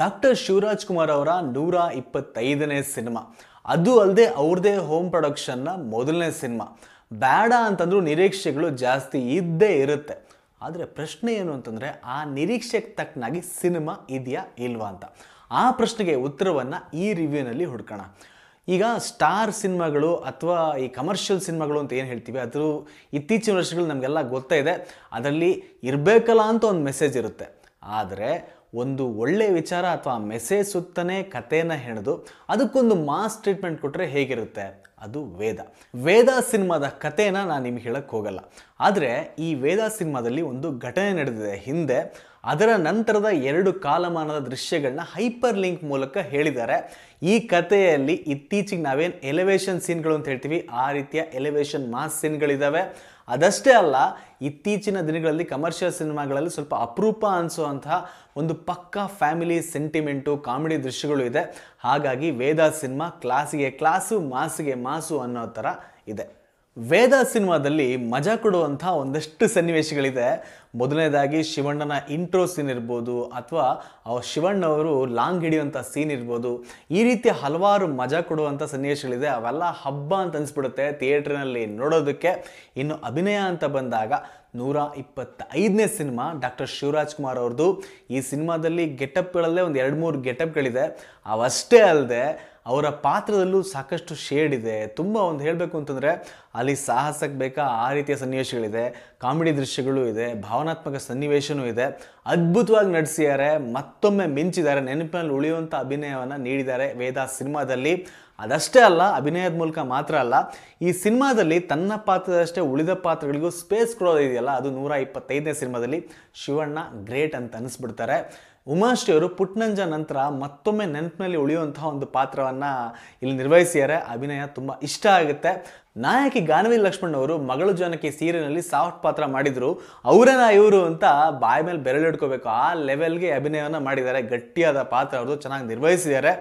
doctor Shivraj Kumar ಅವರ ನೂರ ಇಪ್ಪತ್ತೈದನೇ ಸಿನಿಮಾ ಅದು ಅಲ್ಲದೆ ಅವ್ರದೇ ಹೋಮ್ ಪ್ರೊಡಕ್ಷನ್ನ ಮೊದಲನೇ ಸಿನಿಮಾ ಬೇಡ ಅಂತಂದ್ರೂ ನಿರೀಕ್ಷೆಗಳು ಜಾಸ್ತಿ ಇದ್ದೇ ಇರುತ್ತೆ ಆದರೆ ಪ್ರಶ್ನೆ ಏನು ಅಂತಂದರೆ ಆ ನಿರೀಕ್ಷೆಗೆ ತಕ್ಕನಾಗಿ ಸಿನಿಮಾ ಇದೆಯಾ ಇಲ್ವಾ ಅಂತ ಆ ಪ್ರಶ್ನೆಗೆ ಉತ್ತರವನ್ನು ಈ ರಿವ್ಯೂನಲ್ಲಿ ಹುಡ್ಕೋಣ ಈಗ ಸ್ಟಾರ್ ಸಿನಿಮಾಗಳು ಅಥವಾ ಈ ಕಮರ್ಷಿಯಲ್ ಸಿನಿಮಾಗಳು ಅಂತ ಏನು ಹೇಳ್ತೀವಿ ಅದು ಇತ್ತೀಚಿನ ವರ್ಷಗಳು ನಮಗೆಲ್ಲ ಗೊತ್ತಾಯಿದೆ ಅದರಲ್ಲಿ ಇರಬೇಕಲ್ಲ ಅಂತ ಒಂದು ಮೆಸೇಜ್ ಇರುತ್ತೆ ಆದರೆ ಒಂದು ಒಳ್ಳೆಯ ವಿಚಾರ ಅಥವಾ ಮೆಸೇಜ್ ಸುತ್ತನೇ ಕಥೆಯನ್ನು ಹೆಣೆದು ಅದಕ್ಕೊಂದು ಮಾಸ್ ಟ್ರೀಟ್ಮೆಂಟ್ ಕೊಟ್ಟರೆ ಹೇಗಿರುತ್ತೆ ಅದು ವೇದ ವೇದ ಸಿನಿಮಾದ ಕಥೆಯನ್ನು ನಾನು ನಿಮ್ಗೆ ಹೇಳಕ್ಕೆ ಹೋಗಲ್ಲ ಆದರೆ ಈ ವೇದ ಸಿನಿಮಾದಲ್ಲಿ ಒಂದು ಘಟನೆ ನಡೆದಿದೆ ಹಿಂದೆ ಅದರ ನಂತರದ ಎರಡು ಕಾಲಮಾನದ ದೃಶ್ಯಗಳನ್ನ ಹೈಪರ್ ಲಿಂಕ್ ಮೂಲಕ ಹೇಳಿದ್ದಾರೆ ಈ ಕಥೆಯಲ್ಲಿ ಇತ್ತೀಚೆಗೆ ನಾವೇನು ಎಲಿವೇಶನ್ ಸೀನ್ಗಳು ಅಂತ ಹೇಳ್ತೀವಿ ಆ ರೀತಿಯ ಎಲಿವೇಶನ್ ಮಾಸ್ ಸೀನ್ಗಳಿದ್ದಾವೆ ಅದಷ್ಟೇ ಅಲ್ಲ ಇತ್ತೀಚಿನ ದಿನಗಳಲ್ಲಿ ಕಮರ್ಷಿಯಲ್ ಸಿನಿಮಾಗಳಲ್ಲಿ ಸ್ವಲ್ಪ ಅಪರೂಪ ಅನಿಸುವಂತಹ ಒಂದು ಪಕ್ಕಾ ಫ್ಯಾಮಿಲಿ ಸೆಂಟಿಮೆಂಟು ಕಾಮಿಡಿ ದೃಶ್ಯಗಳು ಇದೆ ಹಾಗಾಗಿ ವೇದ ಸಿನಿಮಾ ಕ್ಲಾಸಿಗೆ ಕ್ಲಾಸು ಮಾಸಿಗೆ ಮಾಸು ಅನ್ನೋ ಥರ ಇದೆ ವೇದ ಸಿನಿಮಾದಲ್ಲಿ ಮಜಾ ಕೊಡುವಂಥ ಒಂದಷ್ಟು ಸನ್ನಿವೇಶಗಳಿದೆ ಮೊದಲನೇದಾಗಿ ಶಿವಣ್ಣನ ಇಂಟ್ರೋ ಸೀನ್ ಇರ್ಬೋದು ಅಥವಾ ಶಿವಣ್ಣವರು ಲಾಂಗ್ ಹಿಡಿಯುವಂಥ ಸೀನ್ ಇರ್ಬೋದು ಈ ರೀತಿ ಹಲವಾರು ಮಜಾ ಕೊಡುವಂಥ ಸನ್ನಿವೇಶಗಳಿದೆ ಅವೆಲ್ಲ ಹಬ್ಬ ಅಂತ ಅನಿಸ್ಬಿಡುತ್ತೆ ಥಿಯೇಟ್ರಿನಲ್ಲಿ ನೋಡೋದಕ್ಕೆ ಇನ್ನು ಅಭಿನಯ ಅಂತ ಬಂದಾಗ ನೂರ ಇಪ್ಪತ್ತೈದನೇ ಸಿನಿಮಾ ಡಾಕ್ಟರ್ ಶಿವರಾಜ್ ಕುಮಾರ್ ಅವ್ರದ್ದು ಈ ಸಿನಿಮಾದಲ್ಲಿ ಗೆಟಪ್ಗಳಲ್ಲೇ ಒಂದು ಎರಡು ಮೂರು ಗೆಟಪ್ಗಳಿದೆ ಅವಷ್ಟೇ ಅಲ್ಲದೆ ಅವರ ಪಾತ್ರದಲ್ಲೂ ಸಾಕಷ್ಟು ಶೇಡ್ ಇದೆ ತುಂಬ ಒಂದು ಹೇಳಬೇಕು ಅಂತಂದರೆ ಅಲ್ಲಿ ಸಾಹಸಕ್ಕೆ ಬೇಕಾ ಆ ರೀತಿಯ ಸನ್ನಿವೇಶಗಳಿದೆ ಕಾಮಿಡಿ ದೃಶ್ಯಗಳು ಇದೆ ಭಾವ ಭಾವನಾತ್ಮಕ ಸನ್ನಿವೇಶನೂ ಇದೆ ಅದ್ಭುತವಾಗಿ ನಡೆಸಿದ್ದಾರೆ ಮತ್ತೊಮ್ಮೆ ಮಿಂಚಿದ್ದಾರೆ ನೆನಪಿನಲ್ಲಿ ಉಳಿಯುವಂಥ ಅಭಿನಯವನ್ನು ನೀಡಿದ್ದಾರೆ ವೇದ ಸಿನಿಮಾದಲ್ಲಿ ಅದಷ್ಟೇ ಅಲ್ಲ ಅಭಿನಯದ ಮೂಲಕ ಮಾತ್ರ ಅಲ್ಲ ಈ ಸಿನಿಮಾದಲ್ಲಿ ತನ್ನ ಪಾತ್ರದಷ್ಟೇ ಉಳಿದ ಪಾತ್ರಗಳಿಗೂ ಸ್ಪೇಸ್ ಕೊಡೋದಿದೆಯಲ್ಲ ಇದೆಯಲ್ಲ ಅದು ನೂರ ಇಪ್ಪತ್ತೈದನೇ ಸಿನಿಮಾದಲ್ಲಿ ಶಿವಣ್ಣ ಗ್ರೇಟ್ ಅಂತ ಅನಿಸ್ಬಿಡ್ತಾರೆ ಅವರು ಪುಟ್ನಂಜ ನಂತರ ಮತ್ತೊಮ್ಮೆ ನೆನಪಿನಲ್ಲಿ ಉಳಿಯುವಂತಹ ಒಂದು ಪಾತ್ರವನ್ನು ಇಲ್ಲಿ ನಿರ್ವಹಿಸಿದ್ದಾರೆ ಅಭಿನಯ ತುಂಬ ಇಷ್ಟ ಆಗುತ್ತೆ ನಾಯಕಿ ಗಾನವಿ ಲಕ್ಷ್ಮಣ್ ಅವರು ಮಗಳು ಜನಕ್ಕೆ ಸೀರಿಯಲ್ನಲ್ಲಿ ಸಾಫ್ಟ್ ಪಾತ್ರ ಮಾಡಿದರು ಅವರನ್ನ ಇವರು ಅಂತ ಬಾಯಿ ಮೇಲೆ ಬೆರಳಿಡ್ಕೋಬೇಕು ಆ ಲೆವೆಲ್ಗೆ ಅಭಿನಯವನ್ನು ಮಾಡಿದ್ದಾರೆ ಗಟ್ಟಿಯಾದ ಪಾತ್ರ ಅವರು ಚೆನ್ನಾಗಿ ನಿರ್ವಹಿಸಿದ್ದಾರೆ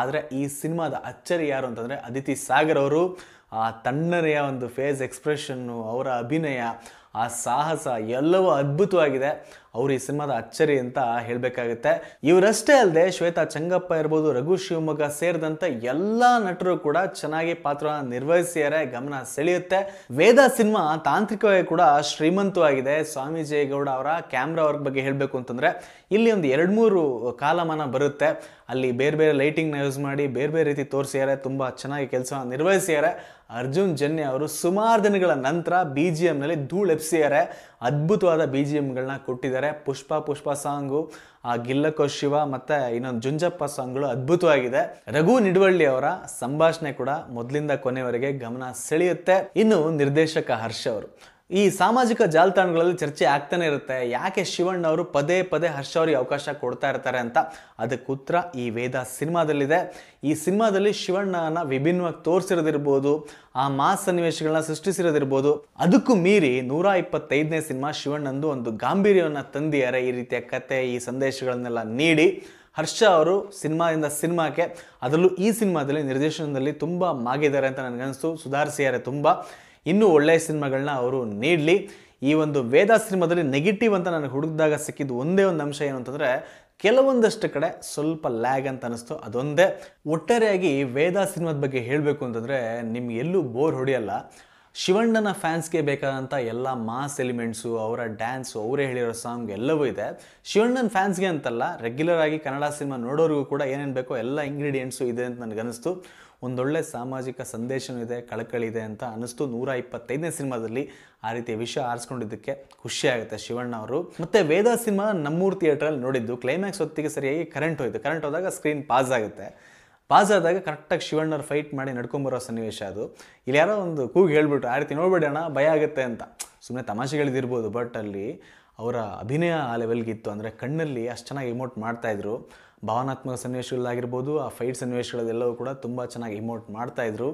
ಆದರೆ ಈ ಸಿನಿಮಾದ ಅಚ್ಚರಿ ಯಾರು ಅಂತಂದರೆ ಅದಿತಿ ಸಾಗರ್ ಅವರು ಆ ತಣ್ಣನೆಯ ಒಂದು ಫೇಸ್ ಎಕ್ಸ್ಪ್ರೆಷನ್ನು ಅವರ ಅಭಿನಯ ಆ ಸಾಹಸ ಎಲ್ಲವೂ ಅದ್ಭುತವಾಗಿದೆ ಅವರು ಈ ಸಿನಿಮಾದ ಅಚ್ಚರಿ ಅಂತ ಹೇಳಬೇಕಾಗುತ್ತೆ ಇವರಷ್ಟೇ ಅಲ್ಲದೆ ಶ್ವೇತಾ ಚಂಗಪ್ಪ ಇರ್ಬೋದು ರಘು ಶಿವಮೊಗ್ಗ ಸೇರಿದಂಥ ಎಲ್ಲ ನಟರು ಕೂಡ ಚೆನ್ನಾಗಿ ಪಾತ್ರವನ್ನು ನಿರ್ವಹಿಸಿದರೆ ಗಮನ ಸೆಳೆಯುತ್ತೆ ವೇದ ಸಿನಿಮಾ ತಾಂತ್ರಿಕವಾಗಿ ಕೂಡ ಶ್ರೀಮಂತವಾಗಿದೆ ಸ್ವಾಮಿ ಅವರ ಕ್ಯಾಮ್ರಾ ವರ್ಕ್ ಬಗ್ಗೆ ಹೇಳಬೇಕು ಅಂತಂದರೆ ಇಲ್ಲಿ ಒಂದು ಎರಡು ಮೂರು ಕಾಲಮಾನ ಬರುತ್ತೆ ಅಲ್ಲಿ ಬೇರೆ ಬೇರೆ ಲೈಟಿಂಗ್ನ ಯೂಸ್ ಮಾಡಿ ಬೇರೆ ಬೇರೆ ರೀತಿ ತೋರಿಸಿದ್ದಾರೆ ತುಂಬ ಚೆನ್ನಾಗಿ ಕೆಲಸ ನಿರ್ವಹಿಸಿದ್ದಾರೆ ಅರ್ಜುನ್ ಜನ್ಯ ಅವರು ಸುಮಾರು ದಿನಗಳ ನಂತರ ಬಿ ಜಿ ಎಮ್ನಲ್ಲಿ ಧೂಳೆಪ್ಸಿದ್ದಾರೆ ಅದ್ಭುತವಾದ ಬಿ ಜಿ ಎಮ್ಗಳನ್ನ ಕೊಟ್ಟಿದ್ದಾರೆ ಪುಷ್ಪ ಪುಷ್ಪ ಸಾಂಗು ಆ ಗಿಲ್ಲಕೋ ಶಿವ ಮತ್ತು ಇನ್ನೊಂದು ಜುಂಜಪ್ಪ ಸಾಂಗ್ಗಳು ಅದ್ಭುತವಾಗಿದೆ ರಘು ನಿಡುವಳ್ಳಿ ಅವರ ಸಂಭಾಷಣೆ ಕೂಡ ಮೊದಲಿಂದ ಕೊನೆವರೆಗೆ ಗಮನ ಸೆಳೆಯುತ್ತೆ ಇನ್ನು ನಿರ್ದೇಶಕ ಹರ್ಷ ಅವರು ಈ ಸಾಮಾಜಿಕ ಜಾಲತಾಣಗಳಲ್ಲಿ ಚರ್ಚೆ ಆಗ್ತಾನೆ ಇರುತ್ತೆ ಯಾಕೆ ಶಿವಣ್ಣ ಅವರು ಪದೇ ಪದೇ ಹರ್ಷ ಅವರಿಗೆ ಅವಕಾಶ ಕೊಡ್ತಾ ಇರ್ತಾರೆ ಅಂತ ಅದಕ್ಕೆ ಉತ್ತರ ಈ ವೇದ ಸಿನಿಮಾದಲ್ಲಿದೆ ಈ ಸಿನಿಮಾದಲ್ಲಿ ಶಿವಣ್ಣನ ವಿಭಿನ್ನವಾಗಿ ತೋರಿಸಿರೋದಿರ್ಬೋದು ಆ ಮಾ ಸನ್ನಿವೇಶಗಳನ್ನ ಸೃಷ್ಟಿಸಿರೋದಿರ್ಬೋದು ಅದಕ್ಕೂ ಮೀರಿ ನೂರ ಇಪ್ಪತ್ತೈದನೇ ಸಿನಿಮಾ ಶಿವಣ್ಣಂದು ಒಂದು ಗಾಂಭೀರ್ಯವನ್ನು ತಂದಿದ್ದಾರೆ ಈ ರೀತಿಯ ಕತೆ ಈ ಸಂದೇಶಗಳನ್ನೆಲ್ಲ ನೀಡಿ ಹರ್ಷ ಅವರು ಸಿನಿಮಾದಿಂದ ಸಿನಿಮಾಕ್ಕೆ ಅದರಲ್ಲೂ ಈ ಸಿನಿಮಾದಲ್ಲಿ ನಿರ್ದೇಶನದಲ್ಲಿ ತುಂಬ ಮಾಗಿದ್ದಾರೆ ಅಂತ ನನಗನ್ನಿಸ್ತು ಸುಧಾರಿಸಿದ್ದಾರೆ ತುಂಬ ಇನ್ನೂ ಒಳ್ಳೆಯ ಸಿನಿಮಾಗಳನ್ನ ಅವರು ನೀಡಲಿ ಈ ಒಂದು ವೇದ ಸಿನಿಮಾದಲ್ಲಿ ನೆಗೆಟಿವ್ ಅಂತ ನನಗೆ ಹುಡುಕಿದಾಗ ಸಿಕ್ಕಿದ್ದು ಒಂದೇ ಒಂದು ಅಂಶ ಏನು ಅಂತಂದರೆ ಕೆಲವೊಂದಷ್ಟು ಕಡೆ ಸ್ವಲ್ಪ ಲ್ಯಾಗ್ ಅಂತ ಅನ್ನಿಸ್ತು ಅದೊಂದೇ ಒಟ್ಟಾರೆಯಾಗಿ ವೇದ ಸಿನಿಮಾದ ಬಗ್ಗೆ ಹೇಳಬೇಕು ಅಂತಂದರೆ ನಿಮ್ಗೆ ಎಲ್ಲೂ ಬೋರ್ ಹೊಡೆಯಲ್ಲ ಶಿವಣ್ಣನ ಫ್ಯಾನ್ಸ್ಗೆ ಬೇಕಾದಂಥ ಎಲ್ಲ ಮಾಸ್ ಎಲಿಮೆಂಟ್ಸು ಅವರ ಡ್ಯಾನ್ಸು ಅವರೇ ಹೇಳಿರೋ ಸಾಂಗ್ ಎಲ್ಲವೂ ಇದೆ ಶಿವಣ್ಣನ ಫ್ಯಾನ್ಸ್ಗೆ ಅಂತಲ್ಲ ರೆಗ್ಯುಲರ್ ಆಗಿ ಕನ್ನಡ ಸಿನಿಮಾ ನೋಡೋರಿಗೂ ಕೂಡ ಏನೇನು ಬೇಕೋ ಎಲ್ಲ ಇಂಗ್ರೀಡಿಯೆಂಟ್ಸು ಇದೆ ಅಂತ ನನಗನ್ನಿಸ್ತು ಒಂದೊಳ್ಳೆ ಸಾಮಾಜಿಕ ಸಂದೇಶನೂ ಇದೆ ಕಳಕಳಿದೆ ಅಂತ ಅನ್ನಿಸ್ತು ನೂರ ಇಪ್ಪತ್ತೈದನೇ ಸಿನಿಮಾದಲ್ಲಿ ಆ ರೀತಿಯ ವಿಷಯ ಆರಿಸ್ಕೊಂಡಿದ್ದಕ್ಕೆ ಖುಷಿಯಾಗುತ್ತೆ ಶಿವಣ್ಣ ಅವರು ಮತ್ತೆ ವೇದ ಸಿನಿಮಾ ನಮ್ಮೂರು ಥಿಯೇಟ್ರಲ್ಲಿ ನೋಡಿದ್ದು ಕ್ಲೈಮ್ಯಾಕ್ಸ್ ಹೊತ್ತಿಗೆ ಸರಿಯಾಗಿ ಕರೆಂಟ್ ಹೋಯಿತು ಕರೆಂಟ್ ಹೋದಾಗ ಸ್ಕ್ರೀನ್ ಪಾಸ್ ಆಗುತ್ತೆ ಪಾಸಾದಾಗ ಆದಾಗ ಕರೆಕ್ಟಾಗಿ ಶಿವಣ್ಣರ್ ಫೈಟ್ ಮಾಡಿ ನಡ್ಕೊಂಬರೋ ಸನ್ನಿವೇಶ ಅದು ಇಲ್ಲಿ ಯಾರೋ ಒಂದು ಕೂಗಿ ಹೇಳ್ಬಿಟ್ರು ಆ ರೀತಿ ನೋಡ್ಬೇಡಿ ಅಣ್ಣ ಭಯ ಆಗುತ್ತೆ ಅಂತ ಸುಮ್ಮನೆ ತಮಾಷೆಗಳಿದಿರ್ಬೋದು ಬಟ್ ಅಲ್ಲಿ ಅವರ ಅಭಿನಯ ಆ ಲೆವೆಲ್ಗಿತ್ತು ಅಂದರೆ ಕಣ್ಣಲ್ಲಿ ಅಷ್ಟು ಚೆನ್ನಾಗಿ ಇಮೋಟ್ ಮಾಡ್ತಾಯಿದ್ರು ಭಾವನಾತ್ಮಕ ಸನ್ನಿವೇಶಗಳಾಗಿರ್ಬೋದು ಆ ಫೈಟ್ ಸನ್ನಿವೇಶಗಳೆಲ್ಲವೂ ಕೂಡ ತುಂಬ ಚೆನ್ನಾಗಿ ಇಮೋಟ್ ಮಾಡ್ತಾಯಿದ್ರು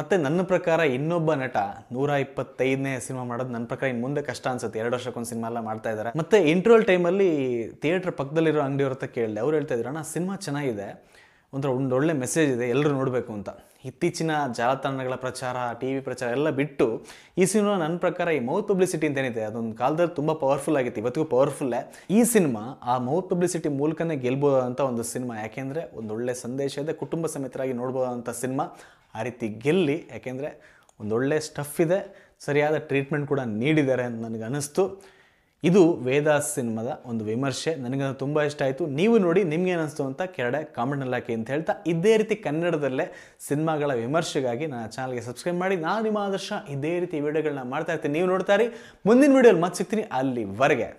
ಮತ್ತು ನನ್ನ ಪ್ರಕಾರ ಇನ್ನೊಬ್ಬ ನಟ ನೂರ ಇಪ್ಪತ್ತೈದನೇ ಸಿನಿಮಾ ಮಾಡೋದು ನನ್ನ ಪ್ರಕಾರ ಇನ್ನು ಮುಂದೆ ಕಷ್ಟ ಅನ್ಸುತ್ತೆ ಎರಡು ವರ್ಷಕ್ಕೊಂದು ಸಿನಿಮಾ ಎಲ್ಲ ಮಾಡ್ತಾ ಇದ್ದಾರೆ ಮತ್ತು ಇಂಟ್ರೋಲ್ ಟೈಮಲ್ಲಿ ಥಿಯೇಟ್ರ್ ಪಕ್ಕದಲ್ಲಿರೋ ಅಂಗಡಿಯವ್ರ ಹತ್ರ ಕೇಳಿದೆ ಅವ್ರು ಹೇಳ್ತಾ ಇದ್ರು ಅಣ್ಣ ಸಿನಿಮಾ ಚೆನ್ನಾಗಿದೆ ಒಂಥರ ಒಂದೊಳ್ಳೆ ಮೆಸೇಜ್ ಇದೆ ಎಲ್ಲರೂ ನೋಡಬೇಕು ಅಂತ ಇತ್ತೀಚಿನ ಜಾಲತಾಣಗಳ ಪ್ರಚಾರ ಟಿ ವಿ ಪ್ರಚಾರ ಎಲ್ಲ ಬಿಟ್ಟು ಈ ಸಿನಿಮಾ ನನ್ನ ಪ್ರಕಾರ ಈ ಮೌತ್ ಪಬ್ಲಿಸಿಟಿ ಅಂತ ಏನಿದೆ ಅದೊಂದು ಕಾಲದಲ್ಲಿ ತುಂಬ ಪವರ್ಫುಲ್ ಆಗಿತ್ತು ಇವತ್ತಿಗೂ ಪವರ್ಫುಲ್ಲೇ ಈ ಸಿನಿಮಾ ಆ ಮೌತ್ ಪಬ್ಲಿಸಿಟಿ ಮೂಲಕನೇ ಗೆಲ್ಬೋದು ಅಂತ ಒಂದು ಸಿನಿಮಾ ಯಾಕೆಂದರೆ ಒಂದೊಳ್ಳೆ ಸಂದೇಶ ಇದೆ ಕುಟುಂಬ ಸಮೇತರಾಗಿ ನೋಡ್ಬೋದಂಥ ಸಿನಿಮಾ ಆ ರೀತಿ ಗೆಲ್ಲಿ ಯಾಕೆಂದರೆ ಒಂದೊಳ್ಳೆ ಸ್ಟಫ್ ಇದೆ ಸರಿಯಾದ ಟ್ರೀಟ್ಮೆಂಟ್ ಕೂಡ ನೀಡಿದ್ದಾರೆ ಅಂತ ನನಗೆ ಅನ್ನಿಸ್ತು ಇದು ವೇದಾಸ್ ಸಿನಿಮಾದ ಒಂದು ವಿಮರ್ಶೆ ನನಗದು ತುಂಬ ಇಷ್ಟ ಆಯಿತು ನೀವು ನೋಡಿ ನಿಮ್ಗೆ ಅನಿಸ್ತು ಅಂತ ಕೆರಡೆ ಕಾಮೆಂಟ್ ಹಾಕಿ ಅಂತ ಹೇಳ್ತಾ ಇದೇ ರೀತಿ ಕನ್ನಡದಲ್ಲೇ ಸಿನಿಮಾಗಳ ವಿಮರ್ಶೆಗಾಗಿ ನನ್ನ ಚಾನಲ್ಗೆ ಸಬ್ಸ್ಕ್ರೈಬ್ ಮಾಡಿ ನಾನು ನಿಮ್ಮ ಆದರ್ಶ ಇದೇ ರೀತಿ ವಿಡಿಯೋಗಳನ್ನ ಮಾಡ್ತಾ ಇರ್ತೀನಿ ನೀವು ನೋಡ್ತಾ ಇರಿ ಮುಂದಿನ ವಿಡಿಯೋಲಿ ಮತ್ತೆ ಸಿಗ್ತೀನಿ ಅಲ್ಲಿವರೆಗೆ